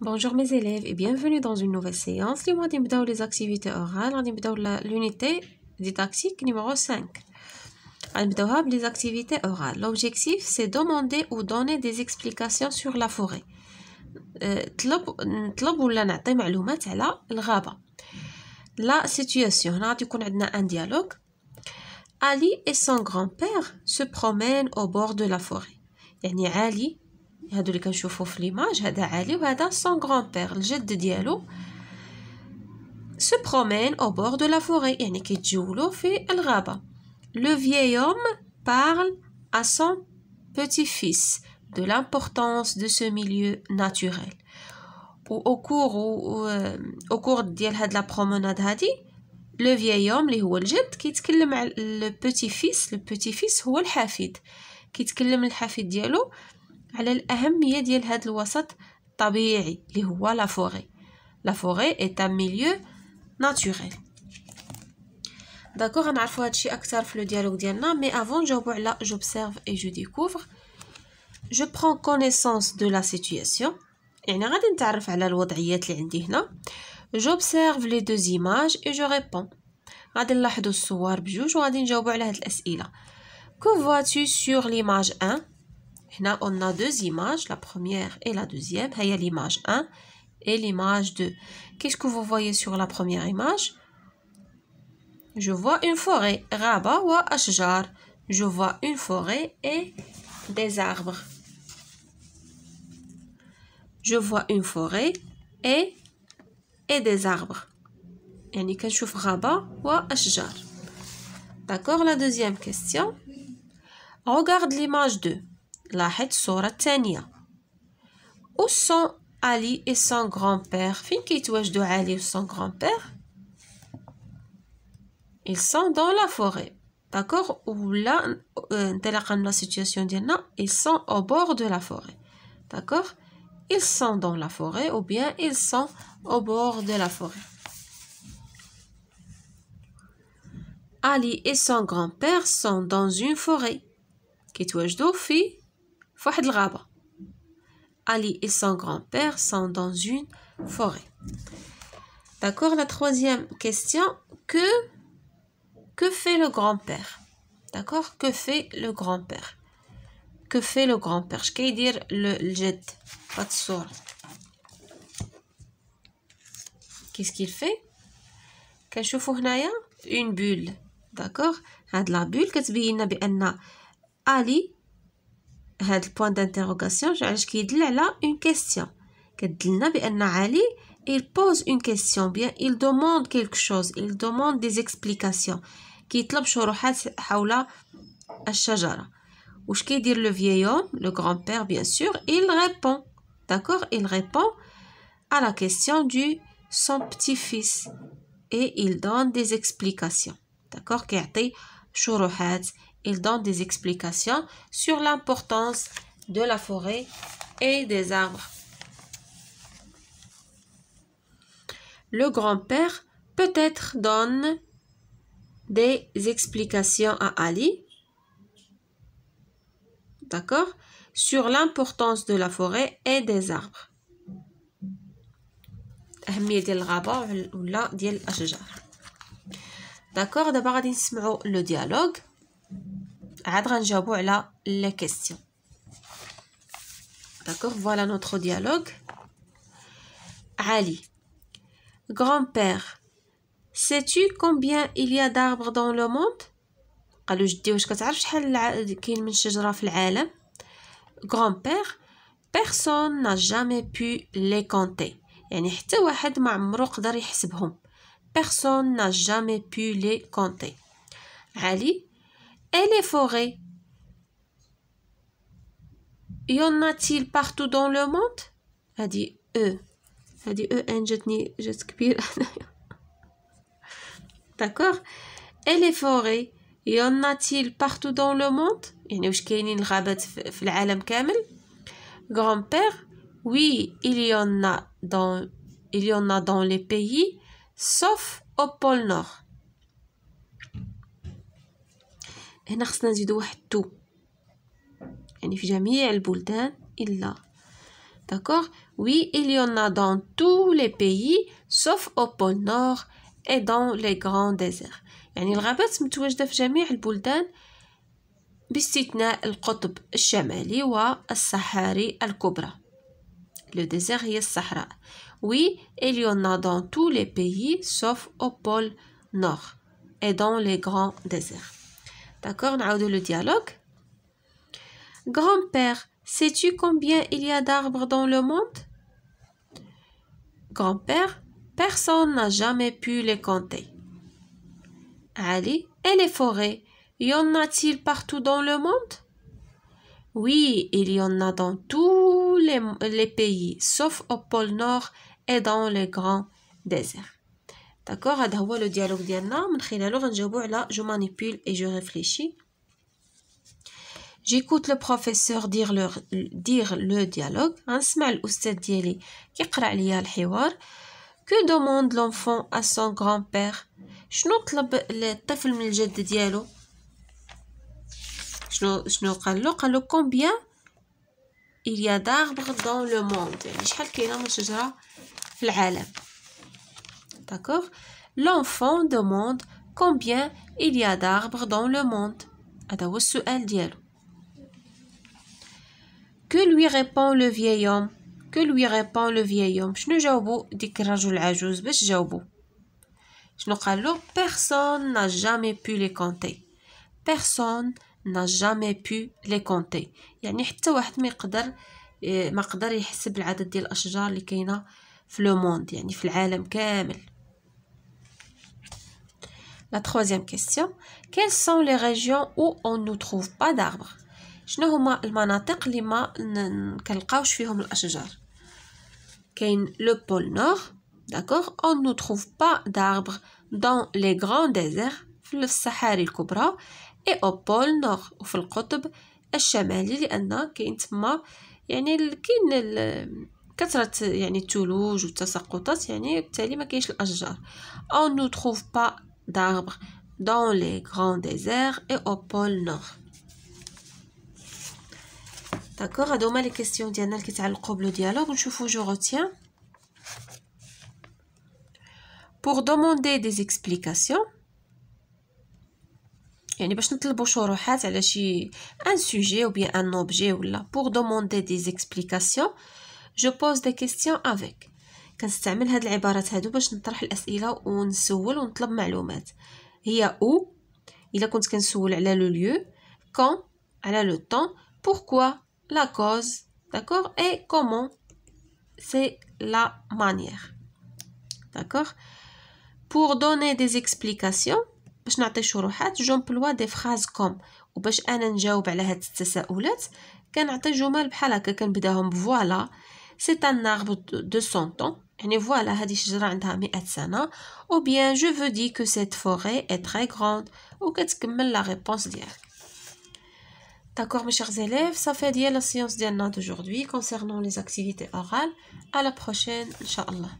Bonjour mes élèves et bienvenue dans une nouvelle séance. Nous allons commencer les activités orales. Nous allons commencer l'unité didactique numéro 5. Nous allons commencer les activités orales. L'objectif, c'est demander ou donner des explications sur la forêt. nous allons نعطي des La situation. nous allons يكون un dialogue. Ali et son grand-père se promènent au bord de la forêt. يعني Ali هادو اللي dans في ليماج هذا son grand-père. Le de diallo se promène au bord de la forêt rabat. le vieil homme parle à son petit-fils de l'importance de ce milieu naturel au cours euh, au cours de la promenade le vieil homme اللي هو الجد le petit-fils le petit-fils على الاهميه ديال هذا الوسط الطبيعي اللي هو لا فوري لا فوري اي ان ميليو ناتوريل داكوغ غنعرفوا هادشي اكثر في لو ديالوغ ديالنا مي افون نجاوبو على جوبسيرف اي جو ديكوفر جو برون كونيسونس دو لا سيتوياسيون يعني غادي نتعرف على الوضعيات اللي عندي هنا جوبسيرف لي دو زيماج اي جو ريبون غادي نلاحظوا الصور بجوج وغادي نجاوبوا على هاد الاسئله كو فواتو سور ليماج 1 on a deux images, la première et la deuxième. Il y a l'image 1 et l'image 2. Qu'est-ce que vous voyez sur la première image Je vois une forêt. Rabat ou ashjar. Je vois une forêt et des arbres. Je vois une forêt et, et des arbres. يعني raba ou ashjar. D'accord, la deuxième question. Regarde l'image 2. لاحظ الصوره sont Ali et son grand-père? Fin qui touche de Ali و son grand-père? ils sont dans la forêt d'accord ou là on euh, la situation ديالنا ils sont au bord de la forêt d'accord ils sont dans la forêt ou bien ils sont au bord de la forêt Ali et son grand-père sont dans une forêt. de في Ali et son grand-père sont dans une forêt. D'accord La troisième question, que, que fait le grand-père D'accord Que fait le grand-père Que fait le grand-père Je vais dire le jet, pas de Qu'est-ce qu'il fait quest Une bulle. D'accord La bulle, qu'est-ce Ali point البوان d'interrogation علاش كيدل على اون a كدلنا بان علي il pose une question bien il demande quelque chose il demande des explications كيطلب شروحات حول الشجره le vieil homme, le لو غران بير بيان il répond d'accord il répond à la question du son petit-fils et il donne des explications d'accord كيعطي شروحات il donne des explications sur l'importance de la forêt et des arbres. Le grand-père peut-être donne des explications à Ali, d'accord, sur l'importance de la forêt et des arbres. D'accord, d'abord, le dialogue. عاد غنجاوبو على لا كيسيون داكوغ فوالا نوتخو ديالوغ علي غران سي تو كومبيان إليا داربغ دون لو موند قالو جدي واش كتعرف شحال كاين من شجرة في العالم غران بيغ بيغسون نا جامي بو لي كونتي يعني حتى واحد ما عمرو قدر يحسبهم بيرسون نا جامي بو لي كونتي علي et les forêts. Y en a-t-il partout dans le monde a dit E. a dit E, D'accord Et les forêts, y en a-t-il partout dans le monde a Grand-père, oui, il y en a dans il y en a dans les pays sauf au pôle Nord. هنا خصنا نزيدو واحد تو يعني في جميع البلدان الا داكوغ وي اليونا دون تو لي بيي سوف او بول نور اي دون لي غران ديزير يعني الغابات متواجده في جميع البلدان باستثناء القطب الشمالي والصحاري الكبرى لو ديزير هي الصحراء وي اليونا دون تو لي بيي سوف او بول نور اي دون لي غران ديزير D'accord On a le dialogue. Grand-père, sais-tu combien il y a d'arbres dans le monde Grand-père, personne n'a jamais pu les compter. Ali, et les forêts, y en a-t-il partout dans le monde Oui, il y en a dans tous les pays, sauf au pôle Nord et dans les grands déserts. داكوغ هذا هو لو ديالوغ ديالنا من خلاله غنجاوبو على جو مانيبول اي جو ريفليشي جيكوت لو بروفيسور دير لو دير لو ديالوغ غنسمع الاستاذ ديالي كيقرا عليا الحوار كو دوموند لونفون ا سون غران بير شنو طلب الطفل من الجد ديالو شنو شنو قال له قال له كومبيان il y a d'arbres dans le monde يعني شحال كاينه من شجره في العالم D'accord L'enfant demande combien il y a d'arbres dans le monde. Que lui répond le vieil homme Que lui répond le vieil homme Je ne شنو جاوبو ديك الرجل العجوز باش جاوبو شنو قالو Personne n'a jamais pu les compter. Personne n'a jamais pu les compter. يعني حتى واحد ما يقدر ما قدر يحسب العدد ديال الاشجار اللي كاينه في لو موند يعني في العالم كامل La troisième question, quelles sont les régions où on ne trouve pas d'arbres شنو هما المناطق اللي ما كنلقاوش فيهم الاشجار كاين لو بول نور داكوغ on ne trouve pas d'arbres dans les grands déserts في الصحاري الكبرى اي او بول نور وفي القطب الشمالي لان كاين تما يعني كاين كثرة يعني الثلوج والتساقطات يعني بالتالي ما كاينش الاشجار on نو تروف با d'arbres dans les grands déserts et au pôle Nord. D'accord, à les questions ديالنا est à le dialogue. ونشوفوا je retiens. Pour demander des explications يعني باش نطلبوا un sujet ou bien un objet ou là. pour demander des explications je pose des questions avec كنستعمل هاد العبارات هادو باش نطرح الاسئله ونسول ونطلب معلومات هي او الا كنت كنسول على لو ليو كون على لو طون بوركوا لا كوز داكوغ اي كومون سي لا مانيير داكوغ pour donner des explications باش نعطي شروحات جونبلوا دي فراز كوم وباش انا نجاوب على هاد التساؤلات كنعطي جمل بحال هكا كنبداهم بفوالا سي ان arbre دو سونطون Et voilà, ou bien je veux dire que cette forêt est très grande. Ou qu'est-ce que la réponse D'accord, mes chers élèves, ça fait dire la séance d'aujourd'hui concernant les activités orales. À la prochaine, Inch'Allah.